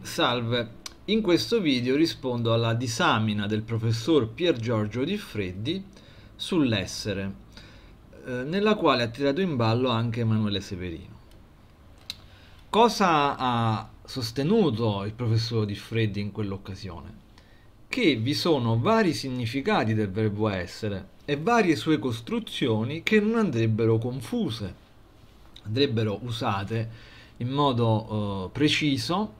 Salve, in questo video rispondo alla disamina del professor Pier Giorgio Di Freddi sull'essere, eh, nella quale ha tirato in ballo anche Emanuele Severino. Cosa ha sostenuto il professor Di Freddi in quell'occasione? Che vi sono vari significati del verbo essere e varie sue costruzioni che non andrebbero confuse, andrebbero usate in modo eh, preciso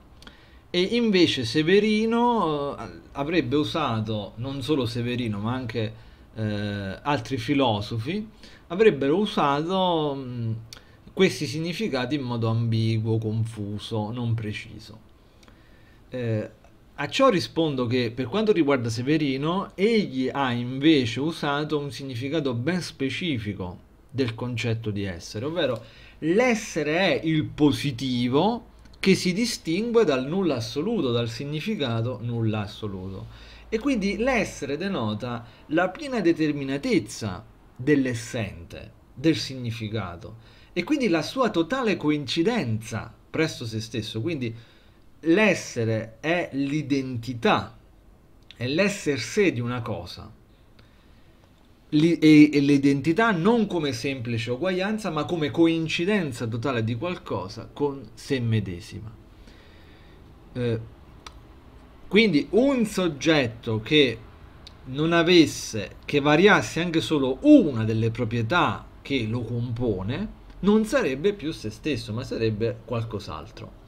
e invece Severino eh, avrebbe usato, non solo Severino, ma anche eh, altri filosofi, avrebbero usato mh, mm, questi significati in modo ambiguo, confuso, non preciso. Eh, a ciò rispondo che per quanto riguarda Severino, egli ha invece usato un significato ben specifico del concetto di essere, ovvero l'essere è il positivo, che si distingue dal nulla assoluto, dal significato nulla assoluto. E quindi l'essere denota la piena determinatezza dell'essente, del significato, e quindi la sua totale coincidenza presso se stesso. Quindi l'essere è l'identità, è sé di una cosa e l'identità non come semplice uguaglianza, ma come coincidenza totale di qualcosa con se medesima. Eh, quindi un soggetto che non avesse, che variasse anche solo una delle proprietà che lo compone, non sarebbe più se stesso, ma sarebbe qualcos'altro.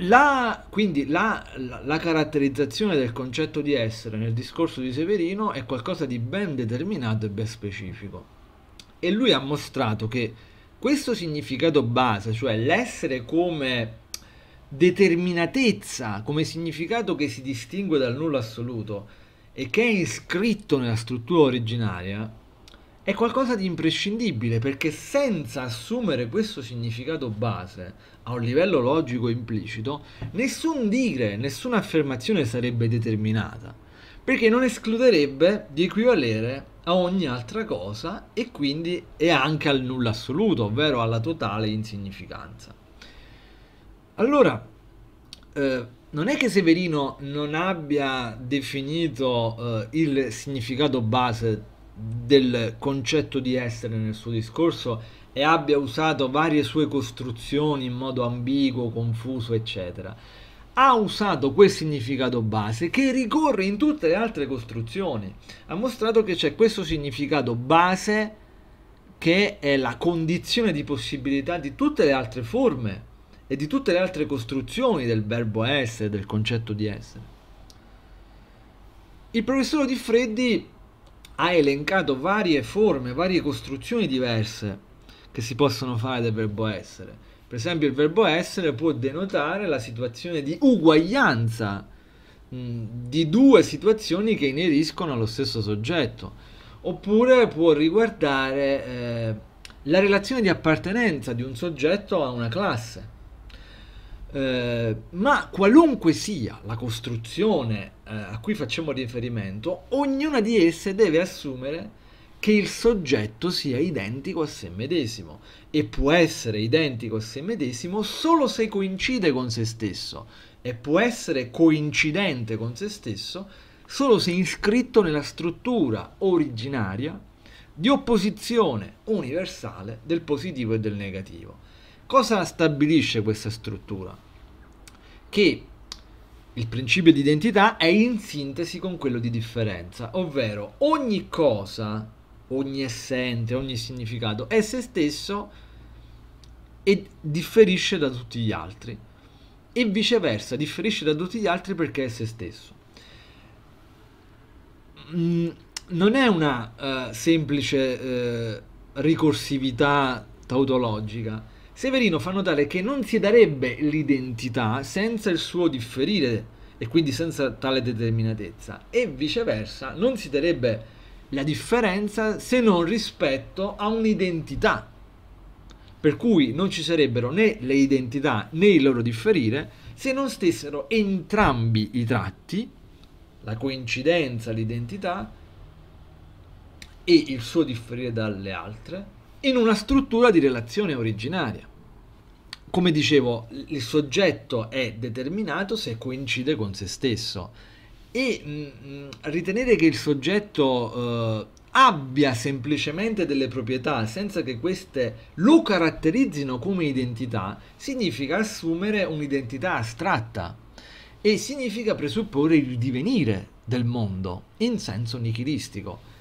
La, quindi la, la, la, caratterizzazione del concetto di essere nel discorso di Severino è qualcosa di ben determinato e ben specifico. E lui ha mostrato che questo significato base, cioè l'essere come determinatezza, come significato che si distingue dal nulla assoluto e che è iscritto nella struttura originaria, è qualcosa di imprescindibile perché senza assumere questo significato base a un livello logico implicito, nessun dire, nessuna affermazione sarebbe determinata, perché non escluderebbe di equivalere a ogni altra cosa e quindi è anche al nulla assoluto, ovvero alla totale insignificanza. Allora, eh, non è che Severino non abbia definito eh, il significato base del concetto di essere nel suo discorso e abbia usato varie sue costruzioni in modo ambiguo, confuso, eccetera. Ha usato quel significato base che ricorre in tutte le altre costruzioni. Ha mostrato che c'è questo significato base che è la condizione di possibilità di tutte le altre forme e di tutte le altre costruzioni del verbo essere, del concetto di essere. Il professore Di Freddi ha elencato varie forme, varie costruzioni diverse che si possono fare del verbo essere. Per esempio il verbo essere può denotare la situazione di uguaglianza di due situazioni che ineriscono allo stesso soggetto, oppure può riguardare eh, la relazione di appartenenza di un soggetto a una classe eh, ma qualunque sia la costruzione eh, a cui facciamo riferimento, ognuna di esse deve assumere che il soggetto sia identico a se medesimo e può essere identico a se medesimo solo se coincide con se stesso e può essere coincidente con se stesso solo se iscritto nella struttura originaria di opposizione universale del positivo e del negativo. Cosa stabilisce questa struttura? Che il principio di identità è in sintesi con quello di differenza, ovvero ogni cosa, ogni essente, ogni significato è se stesso e differisce da tutti gli altri e viceversa differisce da tutti gli altri perché è se stesso. Mm, non è una uh, semplice uh, ricorsività tautologica, Severino fa notare che non si darebbe l'identità senza il suo differire e quindi senza tale determinatezza e viceversa non si darebbe la differenza se non rispetto a un'identità per cui non ci sarebbero né le identità né il loro differire se non stessero entrambi i tratti, la coincidenza, l'identità e il suo differire dalle altre, in una struttura di relazione originaria. Come dicevo, il soggetto è determinato se coincide con se stesso e mh, mm, mm, ritenere che il soggetto eh, abbia semplicemente delle proprietà senza che queste lo caratterizzino come identità significa assumere un'identità astratta e significa presupporre il divenire del mondo in senso nichilistico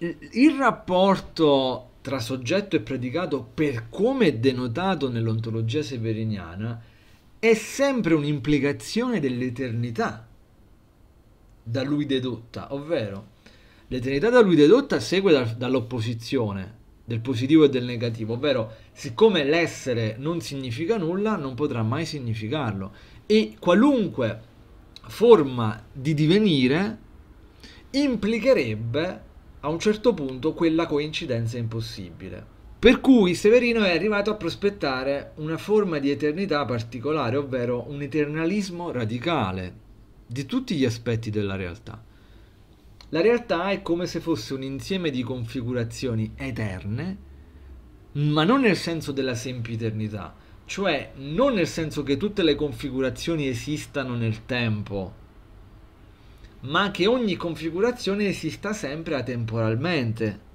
il rapporto tra soggetto e predicato, per come è denotato nell'ontologia severiniana, è sempre un'implicazione dell'eternità da lui dedotta, ovvero l'eternità da lui dedotta segue da, dall'opposizione del positivo e del negativo, ovvero siccome l'essere non significa nulla, non potrà mai significarlo e qualunque forma di divenire implicherebbe a un certo punto quella coincidenza è impossibile. Per cui Severino è arrivato a prospettare una forma di eternità particolare, ovvero un eternalismo radicale di tutti gli aspetti della realtà. La realtà è come se fosse un insieme di configurazioni eterne, ma non nel senso della sempiternità, cioè non nel senso che tutte le configurazioni esistano nel tempo, ma che ogni configurazione esista sempre atemporalmente.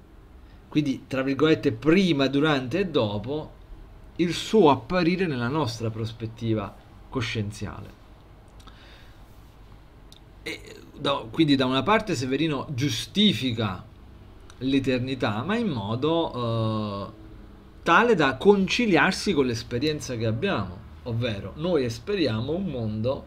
Quindi, tra virgolette, prima, durante e dopo il suo apparire nella nostra prospettiva coscienziale. E, da, quindi da una parte Severino giustifica l'eternità, ma in modo eh, tale da conciliarsi con l'esperienza che abbiamo, ovvero noi esperiamo un mondo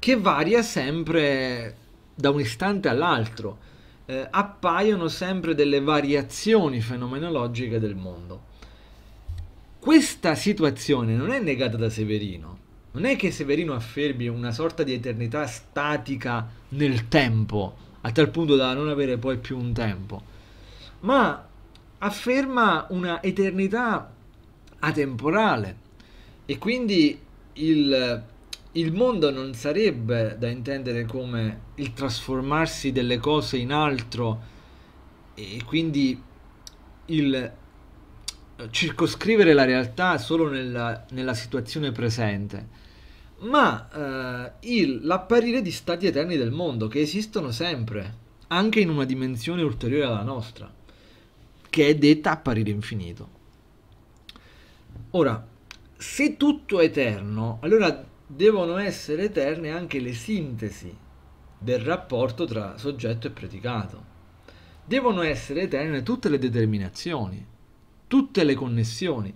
che varia sempre da un istante all'altro, eh, appaiono sempre delle variazioni fenomenologiche del mondo. Questa situazione non è negata da Severino, non è che Severino affermi una sorta di eternità statica nel tempo, a tal punto da non avere poi più un tempo, ma afferma una eternità atemporale e quindi il il mondo non sarebbe da intendere come il trasformarsi delle cose in altro e quindi il eh, circoscrivere la realtà solo nella, nella situazione presente, ma eh, il, l'apparire di stati eterni del mondo che esistono sempre, anche in una dimensione ulteriore alla nostra, che è detta apparire infinito. Ora, se tutto è eterno, allora devono essere eterne anche le sintesi del rapporto tra soggetto e predicato. Devono essere eterne tutte le determinazioni, tutte le connessioni,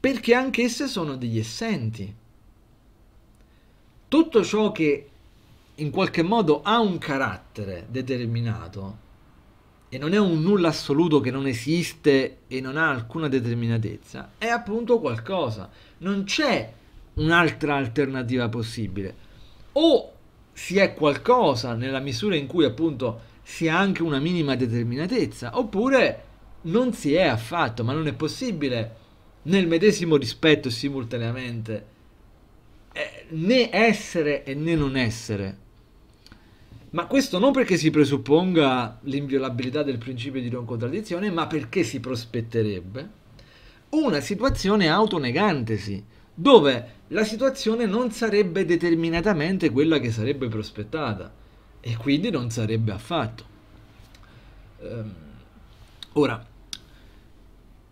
perché anch'esse sono degli essenti. Tutto ciò che in qualche modo ha un carattere determinato e non è un nulla assoluto che non esiste e non ha alcuna determinatezza, è appunto qualcosa. Non c'è un'altra alternativa possibile. O si è qualcosa nella misura in cui appunto si ha anche una minima determinatezza, oppure non si è affatto, ma non è possibile nel medesimo rispetto simultaneamente eh, né essere e né non essere. Ma questo non perché si presupponga l'inviolabilità del principio di non contraddizione, ma perché si prospetterebbe una situazione autonegantesi, dove la situazione non sarebbe determinatamente quella che sarebbe prospettata e quindi non sarebbe affatto. Ehm, ora,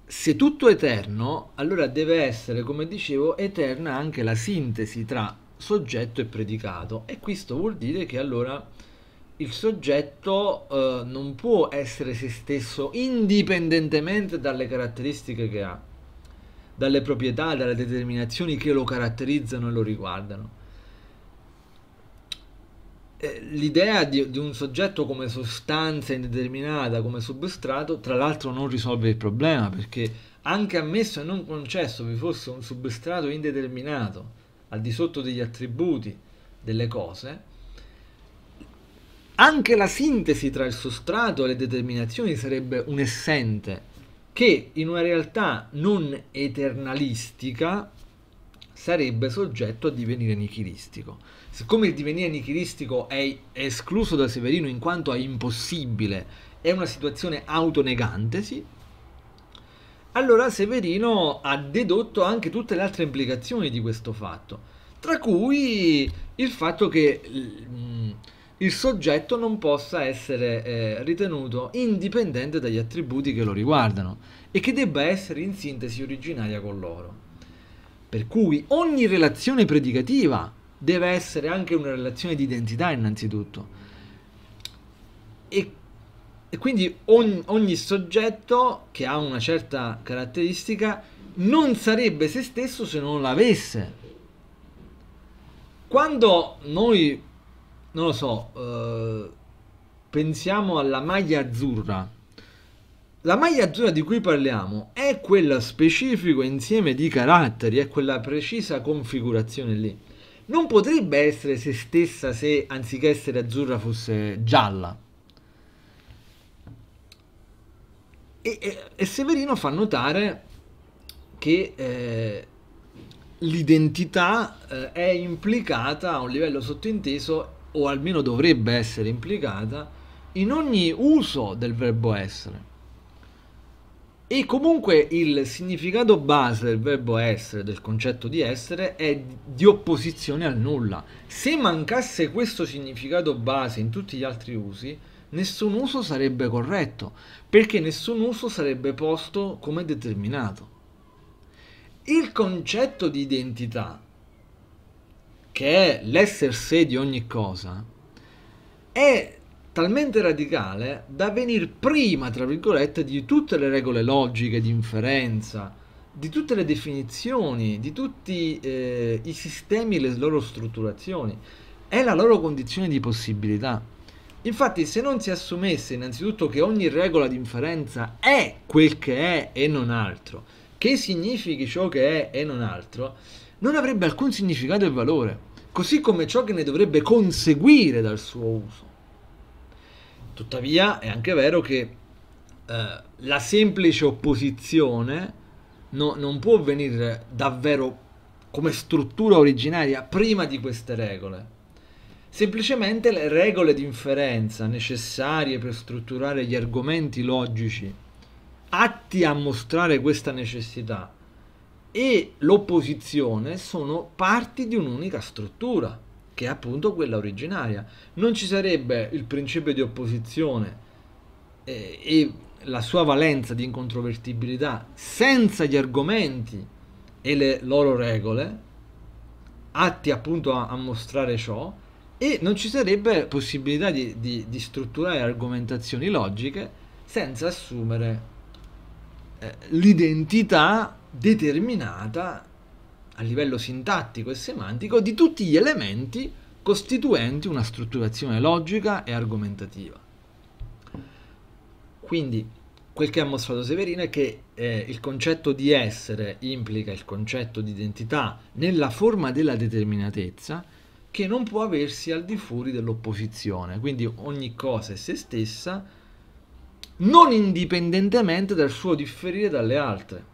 se tutto è eterno, allora deve essere, come dicevo, eterna anche la sintesi tra soggetto e predicato e questo vuol dire che allora il soggetto eh, non può essere se stesso indipendentemente dalle caratteristiche che ha dalle proprietà, dalle determinazioni che lo caratterizzano e lo riguardano. Eh, l'idea di, di un soggetto come sostanza indeterminata, come substrato, tra l'altro non risolve il problema perché anche ammesso e non concesso vi fosse un substrato indeterminato al di sotto degli attributi delle cose, anche la sintesi tra il sostrato e le determinazioni sarebbe un essente che in una realtà non eternalistica sarebbe soggetto a divenire nichilistico. Siccome il divenire nichilistico è escluso da Severino in quanto è impossibile, è una situazione autonegantesi, allora Severino ha dedotto anche tutte le altre implicazioni di questo fatto, tra cui il fatto che mm, il soggetto non possa essere eh, ritenuto indipendente dagli attributi che lo riguardano e che debba essere in sintesi originaria con loro. Per cui ogni relazione predicativa deve essere anche una relazione di identità innanzitutto. E, e quindi ogni, ogni soggetto che ha una certa caratteristica non sarebbe se stesso se non l'avesse. Quando noi non lo so, eh, pensiamo alla maglia azzurra. La maglia azzurra di cui parliamo è quel specifico insieme di caratteri, è quella precisa configurazione lì. Non potrebbe essere se stessa se anziché essere azzurra fosse gialla. E, e, e Severino fa notare che eh, l'identità eh, è implicata a un livello sottinteso o almeno dovrebbe essere implicata, in ogni uso del verbo essere. E comunque il significato base del verbo essere, del concetto di essere, è di opposizione al nulla. Se mancasse questo significato base in tutti gli altri usi, nessun uso sarebbe corretto, perché nessun uso sarebbe posto come determinato. Il concetto di identità che è l'essere sé di ogni cosa, è talmente radicale da venire prima, tra virgolette, di tutte le regole logiche di inferenza, di tutte le definizioni, di tutti eh, i sistemi e le loro strutturazioni. È la loro condizione di possibilità. Infatti, se non si assumesse innanzitutto che ogni regola di inferenza è quel che è e non altro, che significhi ciò che è e non altro, non avrebbe alcun significato e valore così come ciò che ne dovrebbe conseguire dal suo uso. Tuttavia è anche vero che eh, la semplice opposizione no, non può venire davvero come struttura originaria prima di queste regole. Semplicemente le regole di inferenza necessarie per strutturare gli argomenti logici atti a mostrare questa necessità e l'opposizione sono parti di un'unica struttura, che è appunto quella originaria. Non ci sarebbe il principio di opposizione eh, e la sua valenza di incontrovertibilità senza gli argomenti e le loro regole, atti appunto a, a mostrare ciò, e non ci sarebbe possibilità di, di, di strutturare argomentazioni logiche senza assumere eh, l'identità determinata a livello sintattico e semantico di tutti gli elementi costituenti una strutturazione logica e argomentativa. Quindi quel che ha mostrato Severino è che eh, il concetto di essere implica il concetto di identità nella forma della determinatezza che non può aversi al di fuori dell'opposizione, quindi ogni cosa è se stessa, non indipendentemente dal suo differire dalle altre.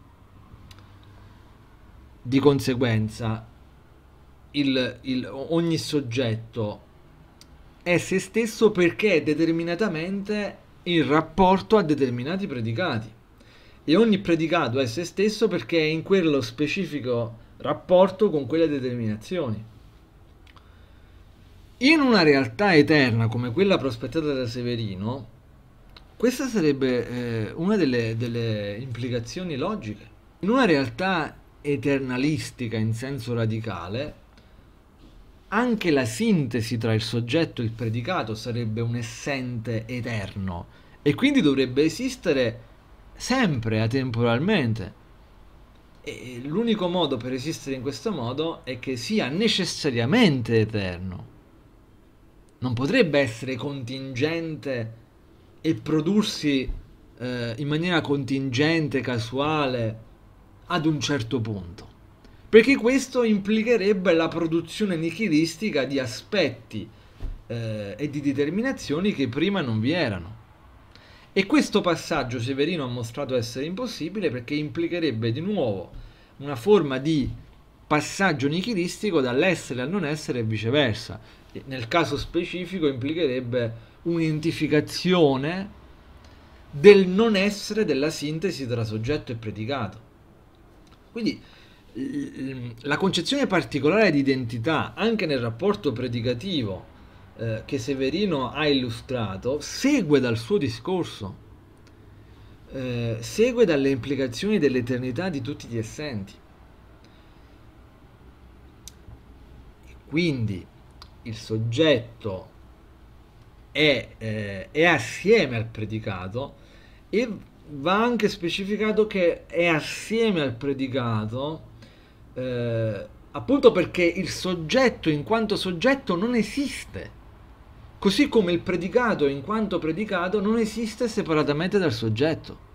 Di conseguenza, il, il, ogni soggetto è se stesso perché è determinatamente in rapporto a determinati predicati e ogni predicato è se stesso perché è in quello specifico rapporto con quelle determinazioni. In una realtà eterna come quella prospettata da Severino, questa sarebbe eh, una delle, delle implicazioni logiche. In una realtà eternalistica in senso radicale, anche la sintesi tra il soggetto e il predicato sarebbe un essente eterno e quindi dovrebbe esistere sempre atemporalmente. E l'unico modo per esistere in questo modo è che sia necessariamente eterno. Non potrebbe essere contingente e prodursi eh, in maniera contingente, casuale, ad un certo punto. Perché questo implicherebbe la produzione nichilistica di aspetti eh, e di determinazioni che prima non vi erano. E questo passaggio Severino ha mostrato essere impossibile perché implicherebbe di nuovo una forma di passaggio nichilistico dall'essere al non essere e viceversa. E nel caso specifico implicherebbe un'identificazione del non essere della sintesi tra soggetto e predicato. Quindi la concezione particolare di identità, anche nel rapporto predicativo eh, che Severino ha illustrato, segue dal suo discorso, eh, segue dalle implicazioni dell'eternità di tutti gli essenti. Quindi il soggetto è, eh, è assieme al predicato e va anche specificato che è assieme al predicato, eh, appunto perché il soggetto in quanto soggetto non esiste, così come il predicato in quanto predicato non esiste separatamente dal soggetto.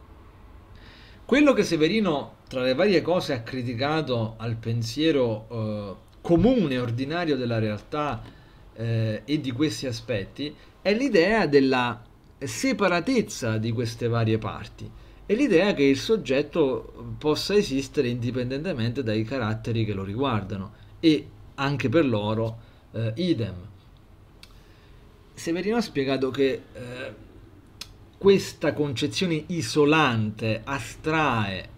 Quello che Severino, tra le varie cose, ha criticato al pensiero eh, comune, ordinario della realtà eh, e di questi aspetti, è l'idea della separatezza di queste varie parti e l'idea che il soggetto possa esistere indipendentemente dai caratteri che lo riguardano e anche per loro eh, idem. Severino ha spiegato che eh, questa concezione isolante astrae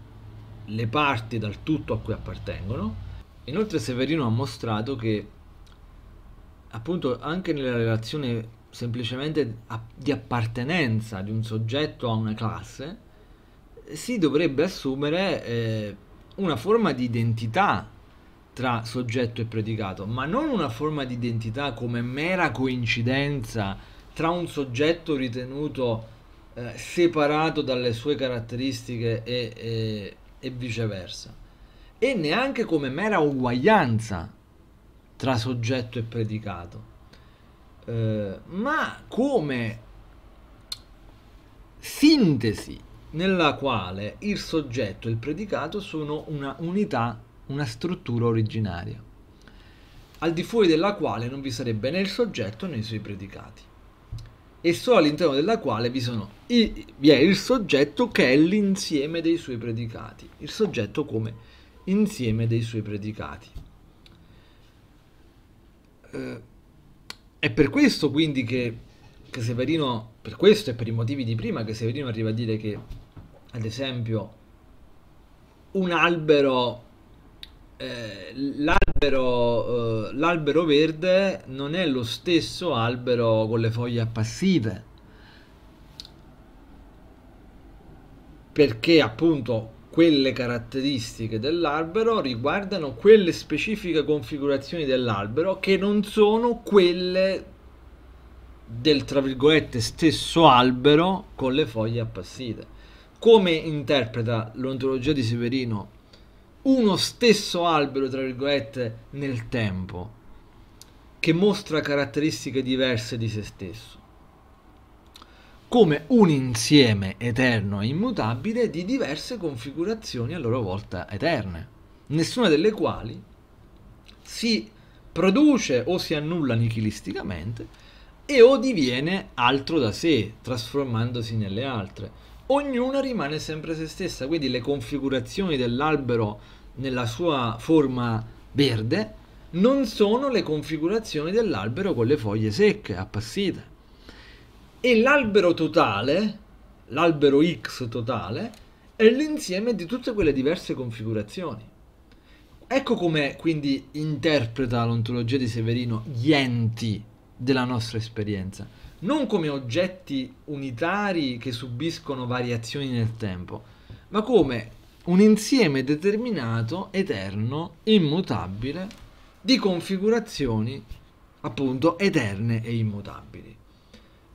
le parti dal tutto a cui appartengono. Inoltre Severino ha mostrato che appunto anche nella relazione semplicemente di appartenenza di un soggetto a una classe, si dovrebbe assumere eh, una forma di identità tra soggetto e predicato, ma non una forma di identità come mera coincidenza tra un soggetto ritenuto eh, separato dalle sue caratteristiche e, e, e viceversa, e neanche come mera uguaglianza tra soggetto e predicato eh, ma come sintesi nella quale il soggetto e il predicato sono una unità, una struttura originaria, al di fuori della quale non vi sarebbe né il soggetto né i suoi predicati, e solo all'interno della quale vi, sono, vi è il soggetto che è l'insieme dei suoi predicati, il soggetto come insieme dei suoi predicati. Eh, è per questo quindi che, che Severino, per questo e per i motivi di prima, che Severino arriva a dire che, ad esempio, un albero eh, l'albero, eh, l'albero, verde non è lo stesso albero con le foglie appassive perché appunto quelle caratteristiche dell'albero riguardano quelle specifiche configurazioni dell'albero che non sono quelle del tra virgolette stesso albero con le foglie appassite. Come interpreta l'ontologia di Severino uno stesso albero tra virgolette nel tempo che mostra caratteristiche diverse di se stesso? come un insieme eterno e immutabile di diverse configurazioni a loro volta eterne, nessuna delle quali si produce o si annulla nichilisticamente e o diviene altro da sé, trasformandosi nelle altre. Ognuna rimane sempre se stessa, quindi le configurazioni dell'albero nella sua forma verde non sono le configurazioni dell'albero con le foglie secche, appassite e l'albero totale, l'albero X totale, è l'insieme di tutte quelle diverse configurazioni. Ecco come quindi interpreta l'ontologia di Severino gli enti della nostra esperienza, non come oggetti unitari che subiscono variazioni nel tempo, ma come un insieme determinato, eterno, immutabile, di configurazioni appunto eterne e immutabili.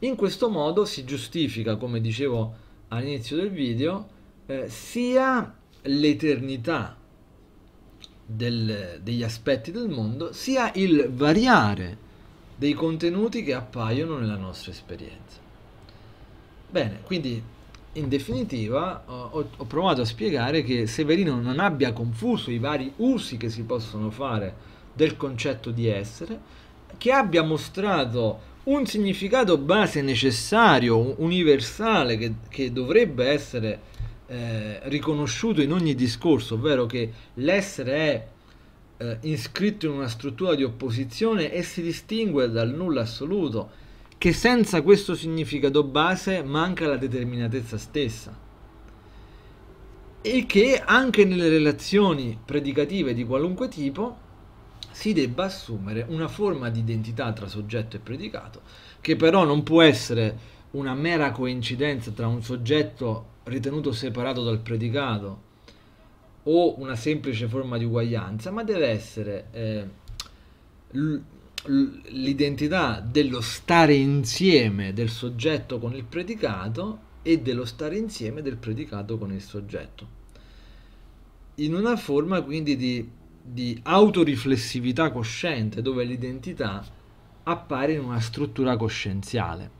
In questo modo si giustifica, come dicevo all'inizio del video, eh, sia l'eternità del, degli aspetti del mondo, sia il variare dei contenuti che appaiono nella nostra esperienza. Bene, quindi in definitiva ho, ho, provato a spiegare che Severino non abbia confuso i vari usi che si possono fare del concetto di essere, che abbia mostrato un significato base necessario, universale, che, che dovrebbe essere eh, riconosciuto in ogni discorso, ovvero che l'essere è eh, iscritto in una struttura di opposizione e si distingue dal nulla assoluto, che senza questo significato base manca la determinatezza stessa e che anche nelle relazioni predicative di qualunque tipo si debba assumere una forma di identità tra soggetto e predicato, che però non può essere una mera coincidenza tra un soggetto ritenuto separato dal predicato o una semplice forma di uguaglianza, ma deve essere eh, l'identità dello stare insieme del soggetto con il predicato e dello stare insieme del predicato con il soggetto. In una forma quindi di di autoriflessività cosciente dove l'identità appare in una struttura coscienziale.